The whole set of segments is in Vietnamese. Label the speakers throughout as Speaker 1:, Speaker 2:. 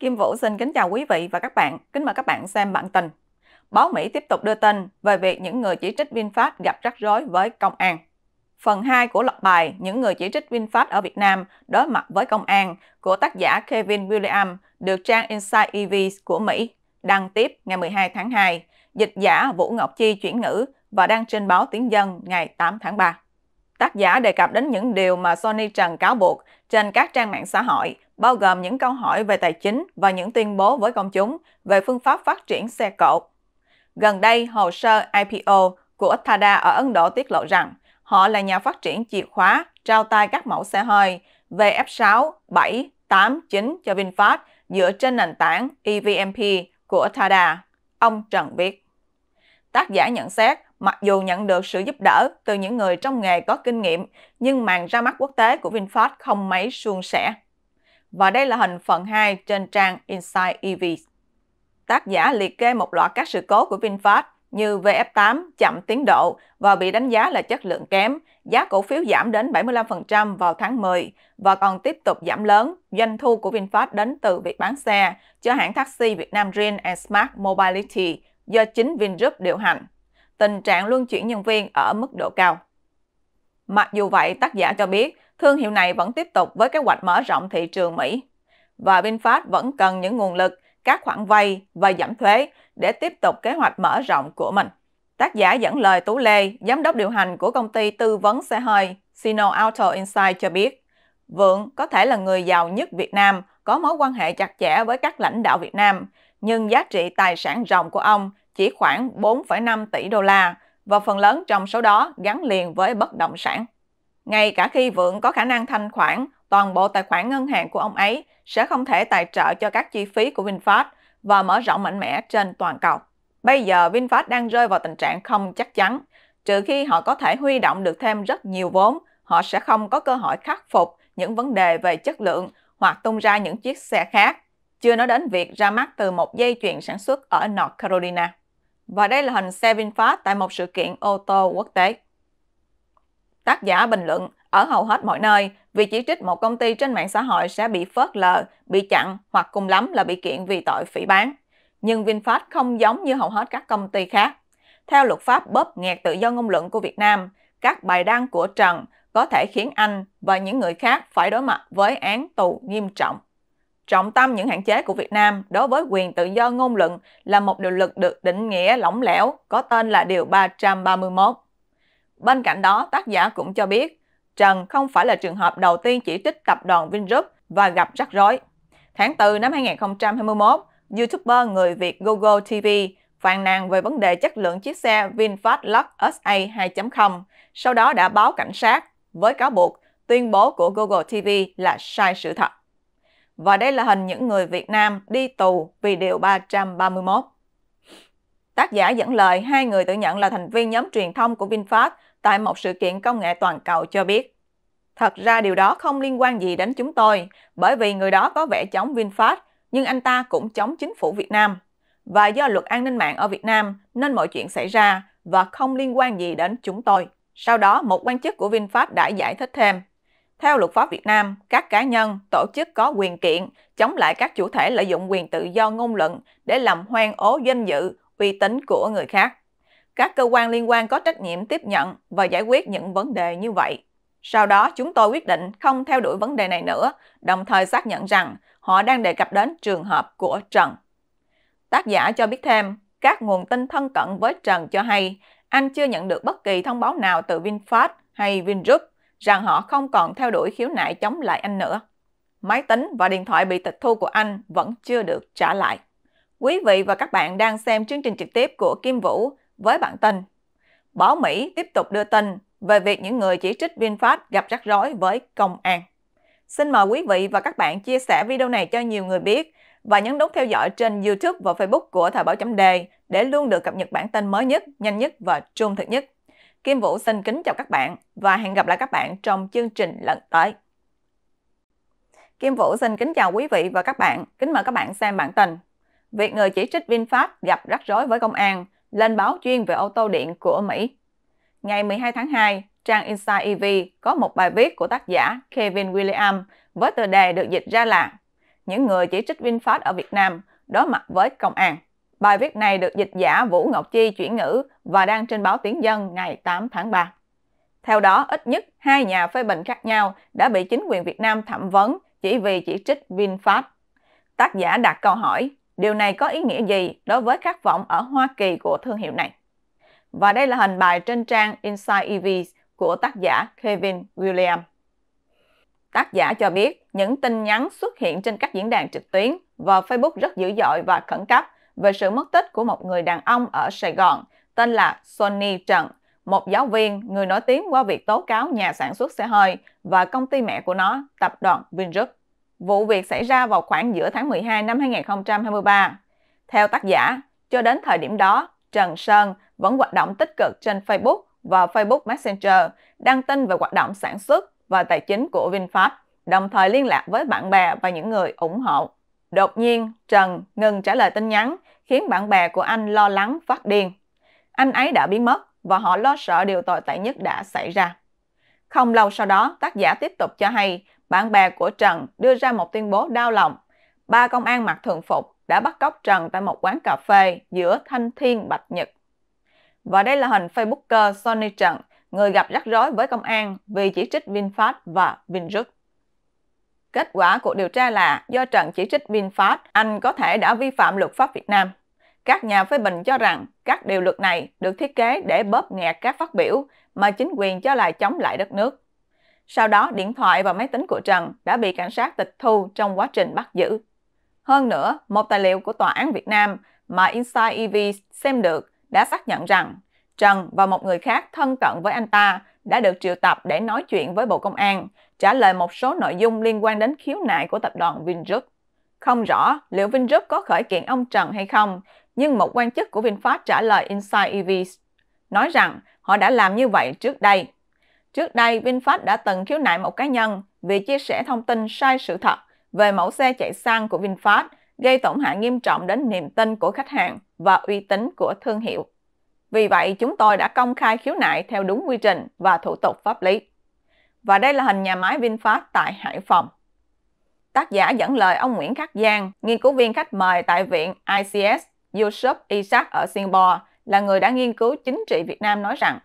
Speaker 1: Kim Vũ xin kính chào quý vị và các bạn. Kính mời các bạn xem bản tin. Báo Mỹ tiếp tục đưa tin về việc những người chỉ trích VinFast gặp rắc rối với công an. Phần 2 của loạt bài Những người chỉ trích VinFast ở Việt Nam đối mặt với công an của tác giả Kevin William được trang Inside EV của Mỹ đăng tiếp ngày 12 tháng 2, dịch giả Vũ Ngọc Chi chuyển ngữ và đăng trên báo Tiếng Dân ngày 8 tháng 3. Tác giả đề cập đến những điều mà Sony Trần cáo buộc trên các trang mạng xã hội bao gồm những câu hỏi về tài chính và những tuyên bố với công chúng về phương pháp phát triển xe cộ. Gần đây, hồ sơ IPO của Tada ở Ấn Độ tiết lộ rằng họ là nhà phát triển chìa khóa trao tay các mẫu xe hơi VF6, 7, 8, 9 cho VinFast dựa trên nền tảng EVMP của Tada. Ông Trần viết. Tác giả nhận xét, mặc dù nhận được sự giúp đỡ từ những người trong nghề có kinh nghiệm, nhưng màn ra mắt quốc tế của VinFast không mấy suôn sẻ và đây là hình phần 2 trên trang Inside EV. Tác giả liệt kê một loạt các sự cố của VinFast như VF8 chậm tiến độ và bị đánh giá là chất lượng kém, giá cổ phiếu giảm đến 75% vào tháng 10 và còn tiếp tục giảm lớn, doanh thu của VinFast đến từ việc bán xe cho hãng taxi Việt Nam Green and Smart Mobility do chính Vingroup điều hành. Tình trạng luân chuyển nhân viên ở mức độ cao. Mặc dù vậy, tác giả cho biết thương hiệu này vẫn tiếp tục với kế hoạch mở rộng thị trường Mỹ. Và VinFast vẫn cần những nguồn lực, các khoản vay và giảm thuế để tiếp tục kế hoạch mở rộng của mình. Tác giả dẫn lời Tú Lê, giám đốc điều hành của công ty tư vấn xe hơi Sino Auto Insight cho biết, Vượng có thể là người giàu nhất Việt Nam, có mối quan hệ chặt chẽ với các lãnh đạo Việt Nam, nhưng giá trị tài sản ròng của ông chỉ khoảng 4,5 tỷ đô la và phần lớn trong số đó gắn liền với bất động sản ngay cả khi Vượng có khả năng thanh khoản, toàn bộ tài khoản ngân hàng của ông ấy sẽ không thể tài trợ cho các chi phí của VinFast và mở rộng mạnh mẽ trên toàn cầu. Bây giờ VinFast đang rơi vào tình trạng không chắc chắn. Trừ khi họ có thể huy động được thêm rất nhiều vốn, họ sẽ không có cơ hội khắc phục những vấn đề về chất lượng hoặc tung ra những chiếc xe khác. Chưa nói đến việc ra mắt từ một dây chuyền sản xuất ở North Carolina. Và đây là hình xe VinFast tại một sự kiện ô tô quốc tế. Tác giả bình luận, ở hầu hết mọi nơi, vì chỉ trích một công ty trên mạng xã hội sẽ bị phớt lờ, bị chặn hoặc cùng lắm là bị kiện vì tội phỉ bán. Nhưng VinFast không giống như hầu hết các công ty khác. Theo luật pháp bóp nghẹt tự do ngôn luận của Việt Nam, các bài đăng của Trần có thể khiến anh và những người khác phải đối mặt với án tù nghiêm trọng. Trọng tâm những hạn chế của Việt Nam đối với quyền tự do ngôn luận là một điều luật được định nghĩa lỏng lẻo có tên là Điều 331. Bên cạnh đó, tác giả cũng cho biết Trần không phải là trường hợp đầu tiên chỉ trích tập đoàn Vingroup và gặp rắc rối. Tháng 4 năm 2021, YouTuber người Việt Google TV phàn nàn về vấn đề chất lượng chiếc xe VinFast Lux SA 2.0, sau đó đã báo cảnh sát với cáo buộc tuyên bố của Google TV là sai sự thật. Và đây là hình những người Việt Nam đi tù vì điều 331. Tác giả dẫn lời hai người tự nhận là thành viên nhóm truyền thông của VinFast tại một sự kiện công nghệ toàn cầu cho biết. Thật ra điều đó không liên quan gì đến chúng tôi, bởi vì người đó có vẻ chống VinFast, nhưng anh ta cũng chống chính phủ Việt Nam. Và do luật an ninh mạng ở Việt Nam nên mọi chuyện xảy ra và không liên quan gì đến chúng tôi. Sau đó, một quan chức của VinFast đã giải thích thêm. Theo luật pháp Việt Nam, các cá nhân, tổ chức có quyền kiện chống lại các chủ thể lợi dụng quyền tự do ngôn luận để làm hoang ố danh dự, uy tín của người khác các cơ quan liên quan có trách nhiệm tiếp nhận và giải quyết những vấn đề như vậy. Sau đó, chúng tôi quyết định không theo đuổi vấn đề này nữa, đồng thời xác nhận rằng họ đang đề cập đến trường hợp của Trần. Tác giả cho biết thêm, các nguồn tin thân cận với Trần cho hay anh chưa nhận được bất kỳ thông báo nào từ VinFast hay Vingroup rằng họ không còn theo đuổi khiếu nại chống lại anh nữa. Máy tính và điện thoại bị tịch thu của anh vẫn chưa được trả lại. Quý vị và các bạn đang xem chương trình trực tiếp của Kim Vũ với bản tin. Báo Mỹ tiếp tục đưa tin về việc những người chỉ trích VinFast gặp rắc rối với công an. Xin mời quý vị và các bạn chia sẻ video này cho nhiều người biết và nhấn nút theo dõi trên YouTube và Facebook của Thời báo chấm đề để luôn được cập nhật bản tin mới nhất, nhanh nhất và trung thực nhất. Kim Vũ xin kính chào các bạn và hẹn gặp lại các bạn trong chương trình lần tới. Kim Vũ xin kính chào quý vị và các bạn, kính mời các bạn xem bản tin. Việc người chỉ trích VinFast gặp rắc rối với công an lên báo chuyên về ô tô điện của Mỹ. Ngày 12 tháng 2, trang Inside EV có một bài viết của tác giả Kevin William với tựa đề được dịch ra là Những người chỉ trích VinFast ở Việt Nam đối mặt với công an. Bài viết này được dịch giả Vũ Ngọc Chi chuyển ngữ và đăng trên báo Tiếng Dân ngày 8 tháng 3. Theo đó, ít nhất hai nhà phê bình khác nhau đã bị chính quyền Việt Nam thẩm vấn chỉ vì chỉ trích VinFast. Tác giả đặt câu hỏi Điều này có ý nghĩa gì đối với khát vọng ở Hoa Kỳ của thương hiệu này? Và đây là hình bài trên trang Inside EVs của tác giả Kevin William. Tác giả cho biết những tin nhắn xuất hiện trên các diễn đàn trực tuyến và Facebook rất dữ dội và khẩn cấp về sự mất tích của một người đàn ông ở Sài Gòn tên là Sonny Trần, một giáo viên người nổi tiếng qua việc tố cáo nhà sản xuất xe hơi và công ty mẹ của nó, tập đoàn Vingroup. Vụ việc xảy ra vào khoảng giữa tháng 12 năm 2023. Theo tác giả, cho đến thời điểm đó, Trần Sơn vẫn hoạt động tích cực trên Facebook và Facebook Messenger, đăng tin về hoạt động sản xuất và tài chính của VinFast, đồng thời liên lạc với bạn bè và những người ủng hộ. Đột nhiên, Trần ngừng trả lời tin nhắn, khiến bạn bè của anh lo lắng phát điên. Anh ấy đã biến mất và họ lo sợ điều tồi tệ nhất đã xảy ra. Không lâu sau đó, tác giả tiếp tục cho hay bạn bè của Trần đưa ra một tuyên bố đau lòng. Ba công an mặc thường phục đã bắt cóc Trần tại một quán cà phê giữa Thanh Thiên Bạch Nhật. Và đây là hình Facebooker Sony Trần, người gặp rắc rối với công an vì chỉ trích VinFast và VinRut. Kết quả của điều tra là do Trần chỉ trích VinFast, anh có thể đã vi phạm luật pháp Việt Nam. Các nhà phê bình cho rằng các điều luật này được thiết kế để bóp nghẹt các phát biểu mà chính quyền cho là chống lại đất nước. Sau đó, điện thoại và máy tính của Trần đã bị cảnh sát tịch thu trong quá trình bắt giữ. Hơn nữa, một tài liệu của Tòa án Việt Nam mà Inside EV xem được đã xác nhận rằng Trần và một người khác thân cận với anh ta đã được triệu tập để nói chuyện với Bộ Công an, trả lời một số nội dung liên quan đến khiếu nại của tập đoàn Vingroup. Không rõ liệu Vingroup có khởi kiện ông Trần hay không, nhưng một quan chức của VinFast trả lời Inside EV nói rằng họ đã làm như vậy trước đây Trước đây, VinFast đã từng khiếu nại một cá nhân vì chia sẻ thông tin sai sự thật về mẫu xe chạy xăng của VinFast gây tổn hại nghiêm trọng đến niềm tin của khách hàng và uy tín của thương hiệu. Vì vậy, chúng tôi đã công khai khiếu nại theo đúng quy trình và thủ tục pháp lý. Và đây là hình nhà máy VinFast tại Hải Phòng. Tác giả dẫn lời ông Nguyễn Khắc Giang, nghiên cứu viên khách mời tại Viện ICS Yusuf Isaac ở Singapore, là người đã nghiên cứu chính trị Việt Nam nói rằng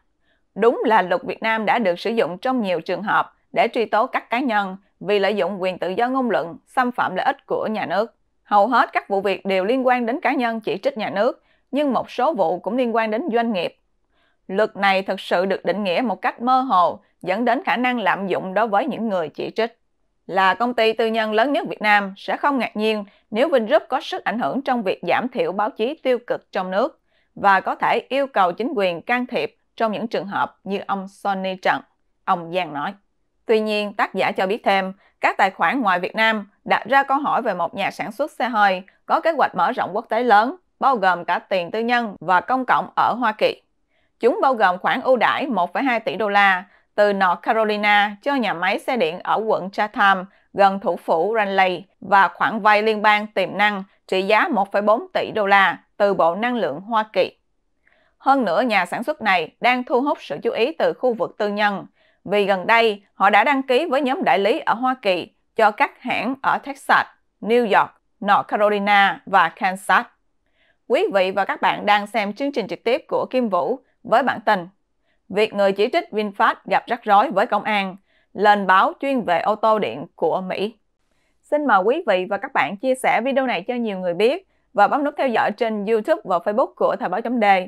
Speaker 1: Đúng là luật Việt Nam đã được sử dụng trong nhiều trường hợp để truy tố các cá nhân vì lợi dụng quyền tự do ngôn luận, xâm phạm lợi ích của nhà nước. Hầu hết các vụ việc đều liên quan đến cá nhân chỉ trích nhà nước, nhưng một số vụ cũng liên quan đến doanh nghiệp. Luật này thực sự được định nghĩa một cách mơ hồ, dẫn đến khả năng lạm dụng đối với những người chỉ trích. Là công ty tư nhân lớn nhất Việt Nam sẽ không ngạc nhiên nếu Vingroup có sức ảnh hưởng trong việc giảm thiểu báo chí tiêu cực trong nước và có thể yêu cầu chính quyền can thiệp trong những trường hợp như ông Sonny Trận ông Giang nói. Tuy nhiên, tác giả cho biết thêm, các tài khoản ngoài Việt Nam đặt ra câu hỏi về một nhà sản xuất xe hơi có kế hoạch mở rộng quốc tế lớn, bao gồm cả tiền tư nhân và công cộng ở Hoa Kỳ. Chúng bao gồm khoản ưu đãi 1,2 tỷ đô la từ North Carolina cho nhà máy xe điện ở quận Chatham gần thủ phủ Raleigh và khoản vay liên bang tiềm năng trị giá 1,4 tỷ đô la từ Bộ Năng lượng Hoa Kỳ. Hơn nữa, nhà sản xuất này đang thu hút sự chú ý từ khu vực tư nhân, vì gần đây họ đã đăng ký với nhóm đại lý ở Hoa Kỳ cho các hãng ở Texas, New York, North Carolina và Kansas. Quý vị và các bạn đang xem chương trình trực tiếp của Kim Vũ với bản tin Việc người chỉ trích VinFast gặp rắc rối với công an, lên báo chuyên về ô tô điện của Mỹ. Xin mời quý vị và các bạn chia sẻ video này cho nhiều người biết và bấm nút theo dõi trên YouTube và Facebook của Thời báo chấm đề